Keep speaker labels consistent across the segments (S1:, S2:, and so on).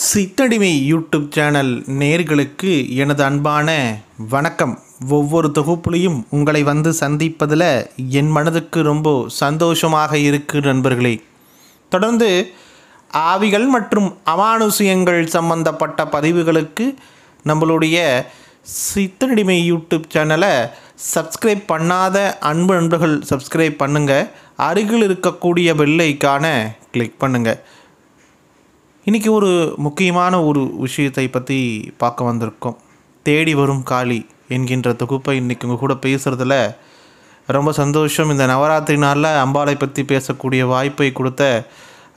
S1: சித்தடிமை YouTube channel நேர்களுக்கு எனது அன்பான வணக்கம் ஒவ்வொரு தொகுப்புலையும் உங்களை வந்து சந்திப்பதில் என் மனதுக்கு ரொம்ப சந்தோஷமாக இருக்கு நண்பர்களே தொடர்ந்து ஆவிகள் மற்றும் அமானுஷியங்கள் சம்பந்தப்பட்ட பதிவுகளுக்கு நம்மளுடைய சித்தனடிமை யூடியூப் சேனலை சப்ஸ்கிரைப் பண்ணாத அன்பு நண்பர்கள் சப்ஸ்கிரைப் பண்ணுங்கள் அருகில் இருக்கக்கூடிய வெள்ளைக்கான கிளிக் பண்ணுங்கள் இன்றைக்கி ஒரு முக்கியமான ஒரு விஷயத்தை பற்றி பார்க்க வந்திருக்கோம் தேடி வரும் காளி என்கின்ற தொகுப்பை இன்றைக்கி உங்கள் கூட பேசுகிறதுல ரொம்ப சந்தோஷம் இந்த நவராத்திரி நாளில் அம்பாளை பற்றி பேசக்கூடிய வாய்ப்பை கொடுத்த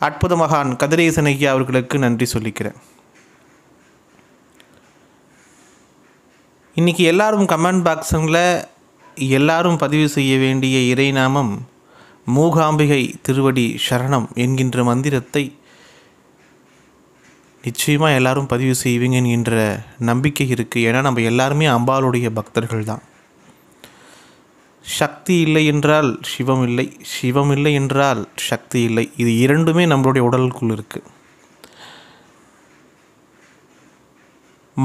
S1: அற்புத மகான் கதிரேசன் ஐயா அவர்களுக்கு நன்றி சொல்லிக்கிறேன் இன்றைக்கி எல்லாரும் கமெண்ட் பாக்ஸில் எல்லாரும் பதிவு செய்ய வேண்டிய இறைநாமம் மூகாம்பிகை திருவடி சரணம் என்கின்ற மந்திரத்தை நிச்சயமாக எல்லாரும் பதிவு செய்வீங்க என்கின்ற நம்பிக்கை இருக்குது ஏன்னா நம்ம எல்லாருமே அம்பாளுடைய பக்தர்கள் தான் சக்தி இல்லை என்றால் சிவம் இல்லை சிவம் இல்லை என்றால் சக்தி இல்லை இது இரண்டுமே நம்மளுடைய உடலுக்குள் இருக்குது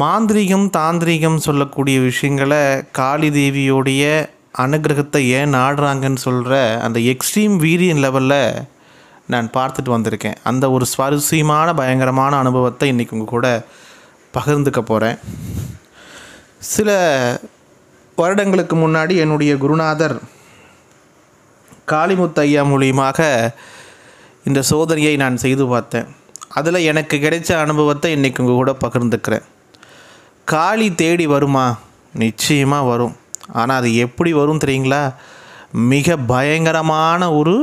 S1: மாந்திரிகம் தாந்திரிகம் சொல்லக்கூடிய விஷயங்களை காளி தேவியோடைய அனுகிரகத்தை ஏன் ஆடுறாங்கன்னு சொல்கிற அந்த எக்ஸ்ட்ரீம் வீரியன் லெவலில் நான் பார்த்துட்டு வந்திருக்கேன் அந்த ஒரு சுவாரஸ்யமான பயங்கரமான அனுபவத்தை இன்றைக்கி உங்கள் கூட பகிர்ந்துக்க போகிறேன் சில வருடங்களுக்கு முன்னாடி என்னுடைய குருநாதர் காளிமுத்தையா மூலியமாக இந்த சோதனையை நான் செய்து பார்த்தேன் அதில் எனக்கு கிடைச்ச அனுபவத்தை இன்றைக்கு உங்கள் கூட பகிர்ந்துக்கிறேன் காளி தேடி வருமா நிச்சயமாக வரும் ஆனால் அது எப்படி வரும் தெரியுங்களா மிக பயங்கரமான ஒரு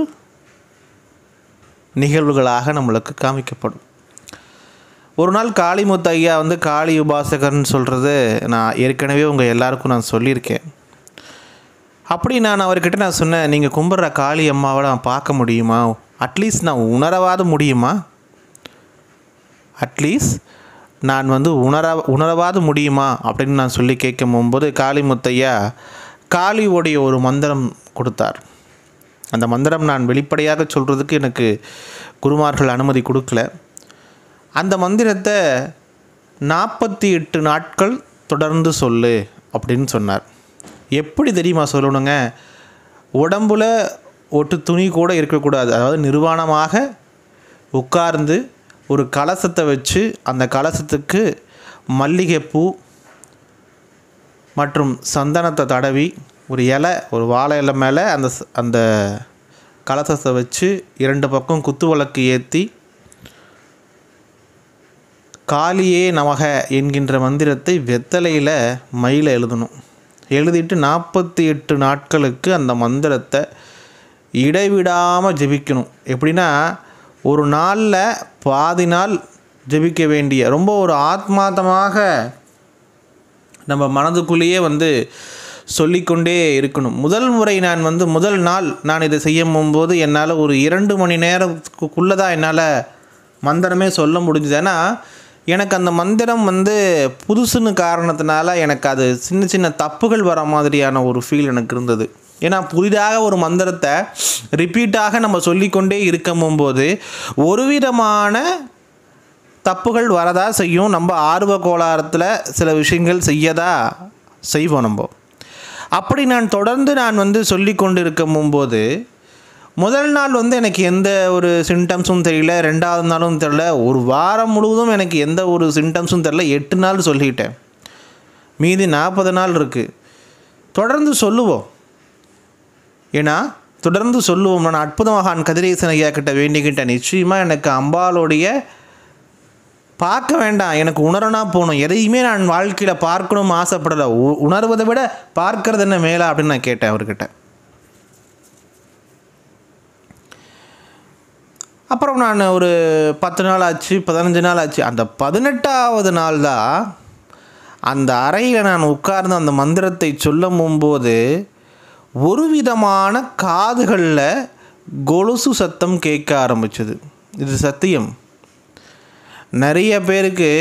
S1: நிகழ்வுகளாக நம்மளுக்கு காமிக்கப்படும் ஒரு நாள் காளிமுத்து ஐயா வந்து காளி உபாசகர்னு சொல்கிறது நான் ஏற்கனவே உங்கள் எல்லாருக்கும் நான் சொல்லியிருக்கேன் அப்படி நான் அவர்கிட்ட நான் சொன்னேன் நீங்கள் கும்பிட்ற காளி அம்மாவை நான் பார்க்க முடியுமா அட்லீஸ்ட் நான் உணரவாது முடியுமா அட்லீஸ்ட் நான் வந்து உணர உணரவாது முடியுமா அப்படின்னு நான் சொல்லி கேட்கும் போது முத்தையா காளியோடைய ஒரு மந்திரம் கொடுத்தார் அந்த மந்திரம் நான் வெளிப்படையாக சொல்கிறதுக்கு எனக்கு குருமார்கள் அனுமதி கொடுக்கல அந்த மந்திரத்தை நாற்பத்தி எட்டு நாட்கள் தொடர்ந்து சொல்லு அப்படின்னு சொன்னார் எப்படி தெரியுமா சொல்லணுங்க உடம்புல ஒட்டு துணி கூட இருக்கக்கூடாது அதாவது நிர்வாணமாக உட்கார்ந்து ஒரு கலசத்தை வச்சு அந்த கலசத்துக்கு மல்லிகைப்பூ மற்றும் சந்தனத்தை தடவி ஒரு இலை ஒரு வாழை இலை மேலே அந்த அந்த கலசத்தை வச்சு இரண்டு பக்கம் குத்து விளக்கு ஏற்றி காளியே நமக என்கின்ற மந்திரத்தை வெத்தலையில் மயில எழுதணும் எழுதிட்டு நாற்பத்தி எட்டு நாட்களுக்கு அந்த மந்திரத்தை இடைவிடாமல் ஜெபிக்கணும் எப்படின்னா ஒரு நாளில் பாதி நாள் ஜெபிக்க வேண்டிய ரொம்ப ஒரு ஆத்மாத்தமாக நம்ம மனதுக்குள்ளேயே வந்து சொல்லிக்கொண்டே இருக்கணும் முதல் முறை நான் வந்து முதல் நாள் நான் இதை செய்யும் போது என்னால் ஒரு இரண்டு மணி நேரத்துக்குள்ளே தான் என்னால் மந்திரமே சொல்ல முடிஞ்சது ஏன்னா எனக்கு அந்த மந்திரம் வந்து புதுசுன்னு காரணத்தினால எனக்கு அது சின்ன சின்ன தப்புகள் வர மாதிரியான ஒரு ஃபீல் எனக்கு இருந்தது ஏன்னா புதிதாக ஒரு மந்திரத்தை ரிப்பீட்டாக நம்ம சொல்லிக்கொண்டே இருக்கும் போது ஒரு விதமான தப்புகள் வரதா செய்யும் நம்ம ஆர்வ கோளாரத்தில் சில விஷயங்கள் செய்யதா செய்வோம் நம்ம அப்படி நான் தொடர்ந்து நான் வந்து சொல்லி கொண்டு இருக்கும் போது முதல் நாள் வந்து எனக்கு எந்த ஒரு சிம்டம்ஸும் தெரியல ரெண்டாவது நாளும் தெரில ஒரு வாரம் முழுவதும் எனக்கு எந்த ஒரு சிம்டம்ஸும் தெரில எட்டு நாள் சொல்லிட்டேன் மீதி நாற்பது நாள் இருக்குது தொடர்ந்து சொல்லுவோம் ஏன்னா தொடர்ந்து சொல்லுவோம் நான் அற்புத மகான் கதிரேசன் ஐயா கிட்ட வேண்டிக்கிட்டேன் நிச்சயமாக எனக்கு அம்பாலோடைய பார்க்க வேண்டாம் எனக்கு உணரனா போகணும் எதையுமே நான் வாழ்க்கையில் பார்க்கணும்னு ஆசைப்படலை உணர்வதை விட பார்க்கறது என்ன மேலே அப்படின்னு நான் கேட்டேன் அவர்கிட்ட அப்புறம் நான் ஒரு பத்து நாள் ஆச்சு பதினஞ்சு நாள் ஆச்சு அந்த பதினெட்டாவது நாள் தான் அந்த அறையில் நான் உட்கார்ந்து அந்த மந்திரத்தை சொல்ல போது ஒரு விதமான காதுகளில் கொலுசு சத்தம் கேட்க ஆரம்பிச்சது இது சத்தியம் நிறைய பேருக்கு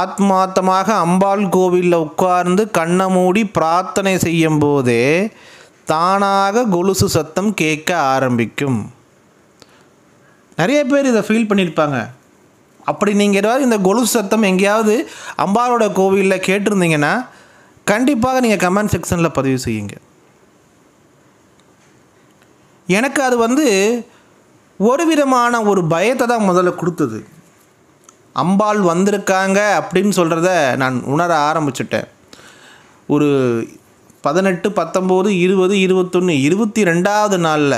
S1: ஆத்மாத்தமாக அம்பாள் கோவிலில் உட்கார்ந்து கண்ணை மூடி பிரார்த்தனை செய்யும் போதே தானாக கொலுசு சத்தம் கேட்க ஆரம்பிக்கும் நிறைய பேர் இதை ஃபீல் பண்ணியிருப்பாங்க அப்படி நீங்கள் ஏதாவது இந்த கொலு சத்தம் எங்கேயாவது அம்பாரோட கோவிலில் கேட்டிருந்தீங்கன்னா கண்டிப்பாக நீங்கள் கமெண்ட் செக்ஷனில் பதிவு செய்யுங்க எனக்கு அது வந்து ஒரு விதமான ஒரு பயத்தை தான் முதல்ல கொடுத்தது அம்பாள் வந்திருக்காங்க அப்படின்னு சொல்கிறத நான் உணர ஆரம்பிச்சிட்டேன் ஒரு பதினெட்டு பத்தொம்போது இருபது இருபத்தொன்று இருபத்தி ரெண்டாவது நாளில்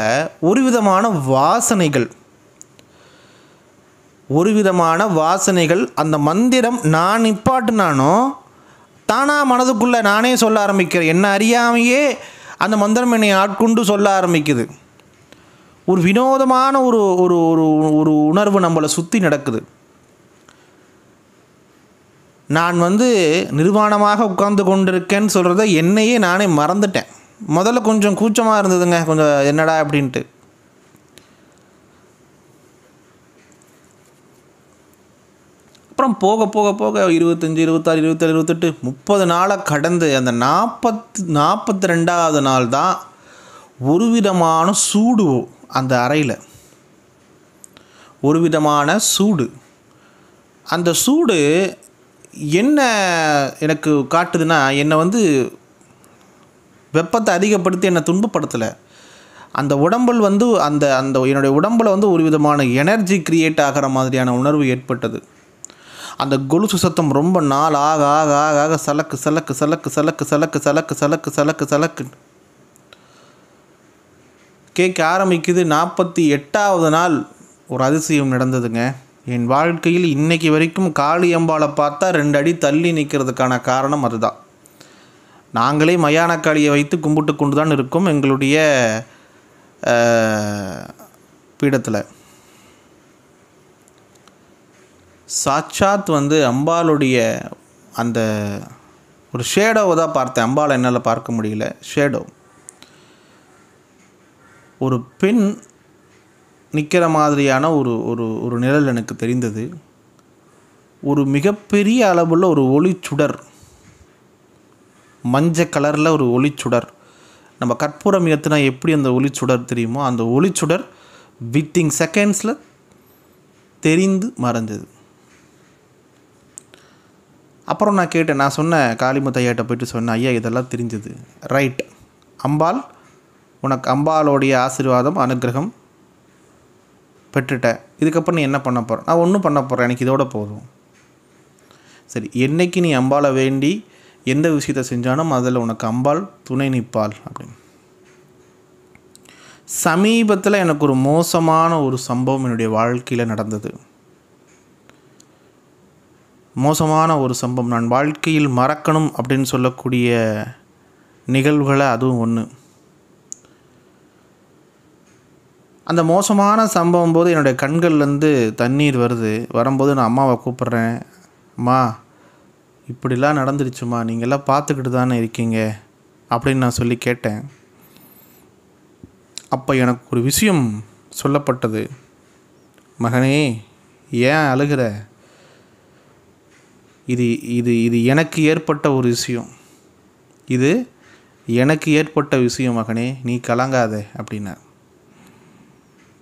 S1: ஒரு விதமான வாசனைகள் ஒரு விதமான வாசனைகள் அந்த மந்திரம் நான் நிப்பாட்டினானோ தானாக மனதுக்குள்ளே நானே சொல்ல ஆரம்பிக்கிறேன் என்ன அறியாமையே அந்த மந்திரம் என்னை ஆட்கொண்டு சொல்ல ஆரம்பிக்குது ஒரு வினோதமான ஒரு ஒரு ஒரு ஒரு உணர்வு நம்மளை சுற்றி நடக்குது நான் வந்து நிர்வாணமாக உட்கார்ந்து கொண்டிருக்கேன்னு சொல்கிறத என்னையே நானே மறந்துட்டேன் முதல்ல கொஞ்சம் கூச்சமாக இருந்ததுங்க கொஞ்சம் என்னடா அப்படின்ட்டு அப்புறம் போக போக போக இருபத்தஞ்சி இருபத்தாறு இருபத்தேழு இருபத்தெட்டு முப்பது நாளாக கடந்து அந்த நாற்பத் நாற்பத்தி ரெண்டாவது நாள் தான் ஒரு விதமான சூடு அந்த அறையில் ஒரு விதமான சூடு அந்த சூடு என்ன எனக்கு காட்டுதுன்னா என்னை வந்து வெப்பத்தை அதிகப்படுத்தி என்னை துன்பப்படுத்தலை அந்த உடம்பில் வந்து அந்த அந்த என்னுடைய உடம்பில் வந்து ஒரு விதமான எனர்ஜி க்ரியேட் ஆகிற மாதிரியான உணர்வு ஏற்பட்டது அந்த கொலுசு சத்தம் ரொம்ப நாள் ஆக ஆக ஆக ஆக சலக்கு சலக்கு சலக்கு சலக்கு சலக்கு சலக்கு சலக்கு சலக்கு சலக்கு கேட்க ஆரம்பிக்குது நாற்பத்தி எட்டாவது நாள் ஒரு அதிசயம் நடந்ததுங்க என் வாழ்க்கையில் இன்றைக்கி வரைக்கும் காளியம்பாலை பார்த்தா ரெண்டு அடி தள்ளி நிற்கிறதுக்கான காரணம் அதுதான் நாங்களே மயானக்காளியை வைத்து கும்பிட்டு கொண்டு தான் இருக்கோம் எங்களுடைய பீடத்தில் சாட்சாத் வந்து அம்பாளுடைய அந்த ஒரு ஷேடோவை தான் பார்த்தேன் அம்பாலை என்னால் பார்க்க முடியல ஷேடோ ஒரு பெண் நிற்கிற மாதிரியான ஒரு ஒரு ஒரு நிழல் எனக்கு தெரிந்தது ஒரு மிகப்பெரிய அளவில் ஒரு ஒளிச்சுடர் மஞ்சள் கலரில் ஒரு ஒளிச்சுடர் நம்ம கற்பூரம் ஏற்றுனா எப்படி அந்த ஒளிச்சுடர் தெரியுமோ அந்த ஒளிச்சுடர் வித்தின் செகண்ட்ஸில் தெரிந்து மறைஞ்சது அப்புறம் நான் கேட்டேன் நான் சொன்னேன் காளிமுத்தையாட்ட போயிட்டு சொன்னேன் ஐயா இதெல்லாம் தெரிஞ்சது ரைட் அம்பாள் உனக்கு அம்பாலோடைய ஆசீர்வாதம் அனுகிரகம் பெற்றுட்டேன் இதுக்கப்புறம் நீ என்ன பண்ண போகிற நான் ஒன்றும் பண்ண போகிறேன் எனக்கு இதோட போதும் சரி என்றைக்கு நீ அம்பாலை வேண்டி எந்த விஷயத்த செஞ்சாலும் அதில் உனக்கு அம்பாள் துணை நிற்பாள் அப்படின்னு சமீபத்தில் எனக்கு ஒரு மோசமான ஒரு சம்பவம் என்னுடைய வாழ்க்கையில் நடந்தது மோசமான ஒரு சம்பவம் நான் வாழ்க்கையில் மறக்கணும் அப்படின்னு சொல்லக்கூடிய நிகழ்வுகளை அதுவும் ஒன்று அந்த மோசமான சம்பவம் போது என்னுடைய கண்கள்லேருந்து தண்ணீர் வருது வரும்போது நான் அம்மாவை கூப்பிட்றேன் அம்மா இப்படிலாம் நடந்துருச்சுமா நீங்கள்லாம் பார்த்துக்கிட்டு தானே இருக்கீங்க அப்படின்னு நான் சொல்லி கேட்டேன் அப்போ எனக்கு ஒரு விஷயம் சொல்லப்பட்டது மகனே ஏன் அழுகிற இது இது இது எனக்கு ஏற்பட்ட ஒரு விஷயம் இது எனக்கு ஏற்பட்ட விஷயம் மகனே நீ கலங்காதே அப்படின்னார்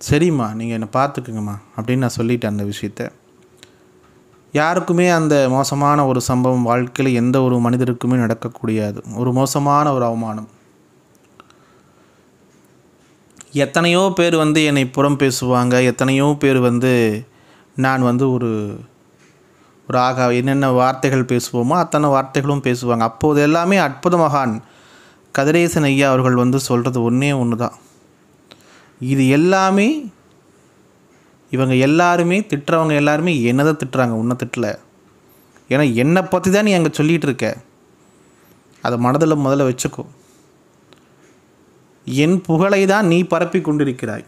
S1: சரிம்மா நீங்கள் என்னை பார்த்துக்குங்கம்மா அப்படின்னு நான் சொல்லிட்டேன் அந்த விஷயத்த யாருக்குமே அந்த மோசமான ஒரு சம்பவம் வாழ்க்கையில் எந்த ஒரு மனிதருக்குமே நடக்கக்கூடியது ஒரு மோசமான ஒரு அவமானம் எத்தனையோ பேர் வந்து என்னை புறம் பேசுவாங்க எத்தனையோ பேர் வந்து நான் வந்து ஒரு ராகா என்னென்ன வார்த்தைகள் பேசுவோமோ அத்தனை வார்த்தைகளும் பேசுவாங்க அப்போது எல்லாமே அற்புத மகான் கதிரேசன் ஐயா அவர்கள் வந்து சொல்கிறது ஒன்றே ஒன்று தான் இது எல்லாமே இவங்க எல்லாருமே திட்டுறவங்க எல்லாருமே என்ன தான் திட்டுறாங்க உன்னை திட்டலை ஏன்னா என்னை பற்றி தான் நீ அங்கே சொல்லிகிட்டு இருக்க அதை மனதில் முதல்ல வச்சுக்கோ என் புகழை தான் நீ பரப்பி கொண்டிருக்கிறாய்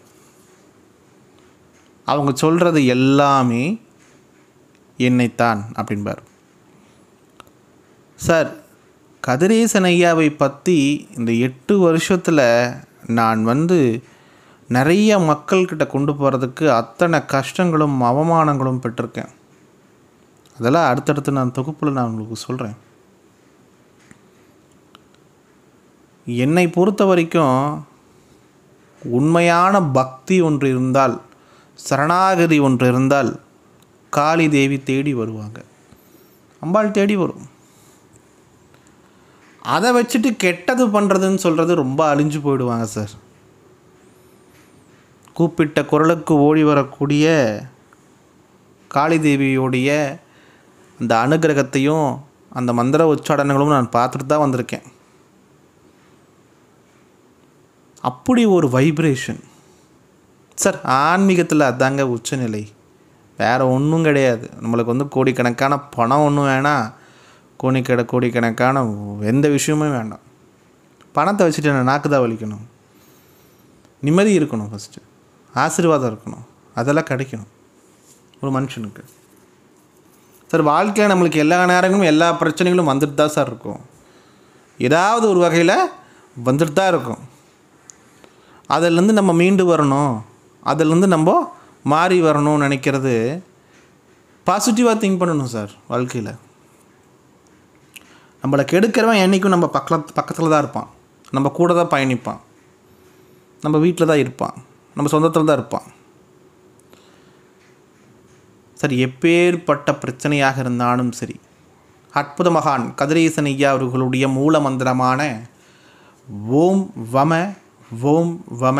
S1: அவங்க சொல்கிறது எல்லாமே என்னைத்தான் அப்படின்பார் சார் கதிரேசன் ஐயாவை பற்றி இந்த எட்டு வருஷத்தில் நான் வந்து நிறைய மக்கள்கிட்ட கொண்டு போகிறதுக்கு அத்தனை கஷ்டங்களும் அவமானங்களும் பெற்றிருக்கேன் அதெல்லாம் அடுத்தடுத்து நான் தொகுப்பில் நான் உங்களுக்கு சொல்கிறேன் என்னை பொறுத்த வரைக்கும் உண்மையான பக்தி ஒன்று இருந்தால் சரணாகதி ஒன்று இருந்தால் காளி தேவி தேடி வருவாங்க அம்பாள் தேடி வரும் அதை வச்சுட்டு கெட்டது பண்ணுறதுன்னு சொல்கிறது ரொம்ப அழிஞ்சு போயிடுவாங்க சார் கூப்பிட்ட குரலுக்கு ஓடி வரக்கூடிய தேவியோடைய அந்த அனுகிரகத்தையும் அந்த மந்திர உச்சாடனங்களும் நான் பார்த்துட்டு தான் வந்திருக்கேன் அப்படி ஒரு வைப்ரேஷன் சார் ஆன்மீகத்தில் அதாங்க உச்சநிலை வேறு ஒன்றும் கிடையாது நம்மளுக்கு வந்து கோடிக்கணக்கான பணம் ஒன்றும் வேணாம் கோடிக்கட கோடிக்கணக்கான எந்த விஷயமும் வேண்டாம் பணத்தை வச்சுட்டு என்ன நாக்கு தான் வலிக்கணும் நிம்மதி இருக்கணும் ஃபஸ்ட்டு ஆசீர்வாதம் இருக்கணும் அதெல்லாம் கிடைக்கணும் ஒரு மனுஷனுக்கு சார் வாழ்க்கையில் நம்மளுக்கு எல்லா நேரங்களும் எல்லா பிரச்சனைகளும் வந்துட்டு தான் சார் இருக்கும் ஏதாவது ஒரு வகையில் வந்துட்டு தான் இருக்கும் அதிலேருந்து நம்ம மீண்டு வரணும் அதிலேருந்து நம்ம மாறி வரணும்னு நினைக்கிறது பாசிட்டிவாக திங்க் பண்ணணும் சார் வாழ்க்கையில் நம்மளை கெடுக்கிறவன் என்றைக்கும் நம்ம பக்கத்தில் பக்கத்தில் தான் இருப்பான் நம்ம கூட தான் பயணிப்பான் நம்ம வீட்டில் தான் இருப்பான் நம்ம சொந்தத்தில் தான் இருப்பான் சரி எப்பேற்பட்ட பிரச்சனையாக இருந்தாலும் சரி அற்புத மகான் கதிரேசன் ஐயா அவர்களுடைய மூல மந்திரமான ஓம் வம ஓம் வம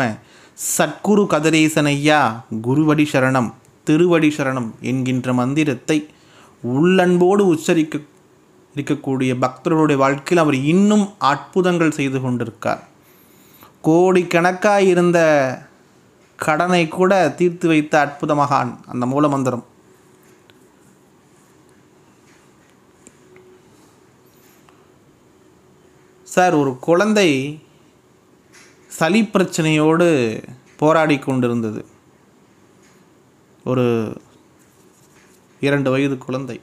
S1: சத்குரு கதிரேசனையா குருவடி சரணம் திருவடி சரணம் என்கின்ற மந்திரத்தை உள்ளன்போடு உச்சரிக்க இருக்கக்கூடிய பக்தர்களுடைய வாழ்க்கையில் அவர் இன்னும் அற்புதங்கள் செய்து கொண்டிருக்கார் கோடிக்கணக்காக இருந்த கடனை கூட தீர்த்து வைத்த அற்புதமாக அந்த மூல மந்திரம் சார் ஒரு குழந்தை சளி பிரச்சனையோடு போராடி கொண்டிருந்தது ஒரு இரண்டு வயது குழந்தை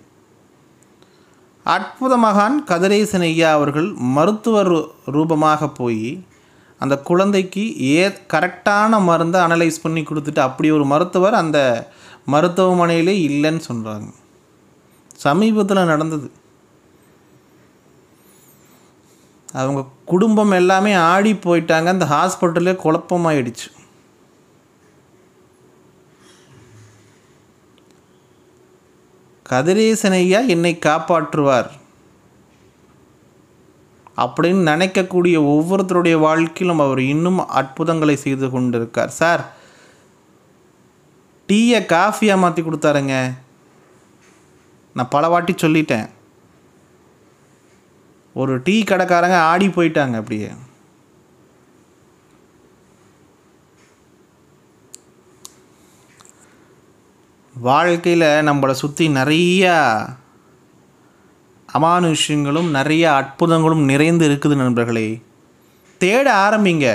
S1: அற்புத மகான் கதிரேசன் ஐயா அவர்கள் மருத்துவர் ரூபமாக போய் அந்த குழந்தைக்கு ஏ கரெக்டான மருந்தை அனலைஸ் பண்ணி கொடுத்துட்டு அப்படி ஒரு மருத்துவர் அந்த மருத்துவமனையிலே இல்லைன்னு சொல்கிறாங்க சமீபத்தில் நடந்தது அவங்க குடும்பம் எல்லாமே ஆடி போயிட்டாங்க அந்த ஹாஸ்பிட்டலே குழப்பமாயிடுச்சு கதிரேசனையா என்னை காப்பாற்றுவார் அப்படின்னு நினைக்கக்கூடிய ஒவ்வொருத்தருடைய வாழ்க்கையிலும் அவர் இன்னும் அற்புதங்களை செய்து கொண்டிருக்கார் சார் டீயை காஃபியாக மாற்றி கொடுத்தாருங்க நான் பல வாட்டி சொல்லிட்டேன் ஒரு டீ கடைக்காரங்க ஆடி போயிட்டாங்க அப்படியே வாழ்க்கையில் நம்மளை சுற்றி நிறையா அமானுஷ்யங்களும் நிறைய அற்புதங்களும் நிறைந்து இருக்குது நண்பர்களே தேட ஆரம்பிங்க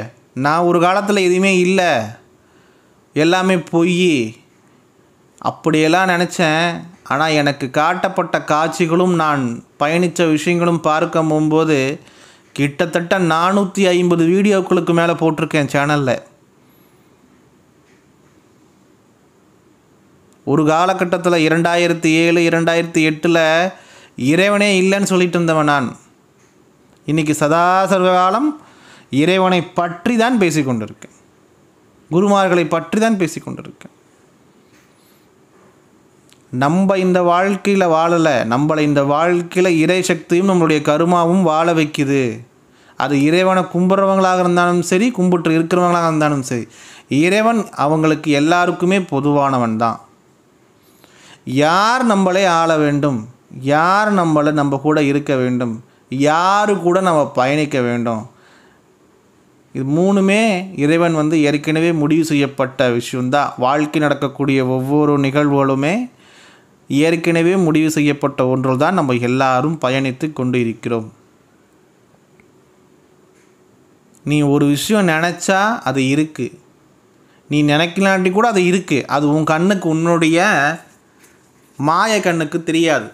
S1: நான் ஒரு காலத்தில் எதுவுமே இல்லை எல்லாமே பொய் அப்படியெல்லாம் நினச்சேன் ஆனால் எனக்கு காட்டப்பட்ட காட்சிகளும் நான் பயணித்த விஷயங்களும் பார்க்க போகும்போது கிட்டத்தட்ட நானூற்றி ஐம்பது வீடியோக்களுக்கு மேலே போட்டிருக்கேன் சேனலில் ஒரு காலகட்டத்தில் இரண்டாயிரத்தி ஏழு இரண்டாயிரத்தி எட்டில் இறைவனே இல்லைன்னு சொல்லிட்டு இருந்தவன் நான் இன்றைக்கி சதாசர்வ காலம் இறைவனை பற்றி தான் பேசிக்கொண்டிருக்கேன் குருமார்களை பற்றி தான் பேசிக்கொண்டிருக்கேன் நம்ம இந்த வாழ்க்கையில் வாழலை நம்மளை இந்த வாழ்க்கையில் இறை சக்தியும் நம்மளுடைய கருமாவும் வாழ வைக்குது அது இறைவனை கும்பிட்றவங்களாக இருந்தாலும் சரி கும்பிட்டு இருக்கிறவங்களாக இருந்தாலும் சரி இறைவன் அவங்களுக்கு எல்லாருக்குமே பொதுவானவன் தான் யார் நம்மளே ஆள வேண்டும் யார் நம்மளை நம்ம கூட இருக்க வேண்டும் யாரு கூட நம்ம பயணிக்க வேண்டும் இது மூணுமே இறைவன் வந்து ஏற்கனவே முடிவு செய்யப்பட்ட விஷயம்தான் வாழ்க்கை நடக்கக்கூடிய ஒவ்வொரு நிகழ்வுகளுமே ஏற்கனவே முடிவு செய்யப்பட்ட ஒன்றில் தான் நம்ம எல்லாரும் பயணித்து கொண்டு இருக்கிறோம் நீ ஒரு விஷயம் நினச்சா அது இருக்குது நீ நினைக்கலாண்டி கூட அது இருக்குது அது உன் கண்ணுக்கு உன்னுடைய மாய கண்ணுக்கு தெரியாது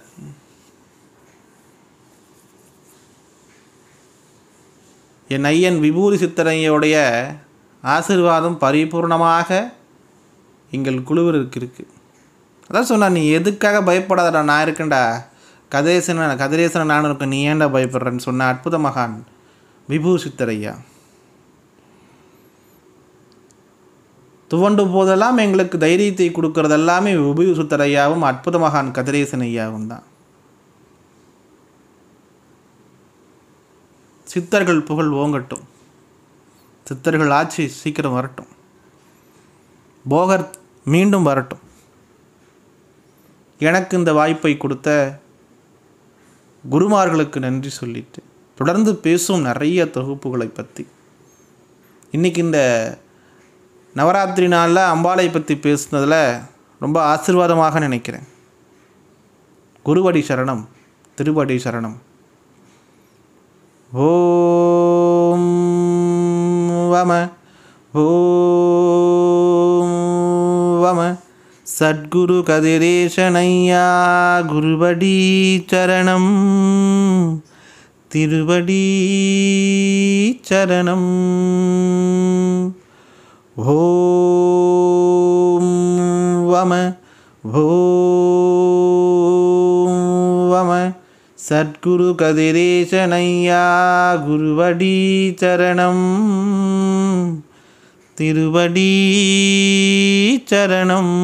S1: என் ஐயன் விபூதி சித்தரையுடைய ஆசிர்வாதம் பரிபூர்ணமாக எங்கள் குழுவிற்கு இருக்குது அதான் சொன்னா நீ எதுக்காக பயப்படாதடா நான் இருக்கேன்டா கதிரேசன கதிரேசன நானும் இருக்கேன் நீ ஏன்டா பயப்படுறேன்னு சொன்ன அற்புத மகான் விபூஷித்தரையா துவண்டு போதெல்லாம் எங்களுக்கு தைரியத்தை கொடுக்கறதெல்லாமே எல்லாமே ஐயாவும் அற்புத மகான் கதிரேசன் ஐயாவும் தான் சித்தர்கள் புகழ் ஓங்கட்டும் சித்தர்கள் ஆட்சி சீக்கிரம் வரட்டும் போகர் மீண்டும் வரட்டும் எனக்கு இந்த வாய்ப்பை கொடுத்த குருமார்களுக்கு நன்றி சொல்லிட்டு தொடர்ந்து பேசும் நிறைய தொகுப்புகளை பற்றி இன்றைக்கி இந்த நவராத்திரி நாளில் அம்பாளை பற்றி பேசுனதில் ரொம்ப ஆசிர்வாதமாக நினைக்கிறேன் குருவடி சரணம் திருவடி சரணம் ஓம் வம ஓ सद्गुरुकदिरेशनय्या गुरुवडीचरणं तिरुवडीचरणं भो वम भो वम गुरुवडी चरणं। திருவடி சரணம்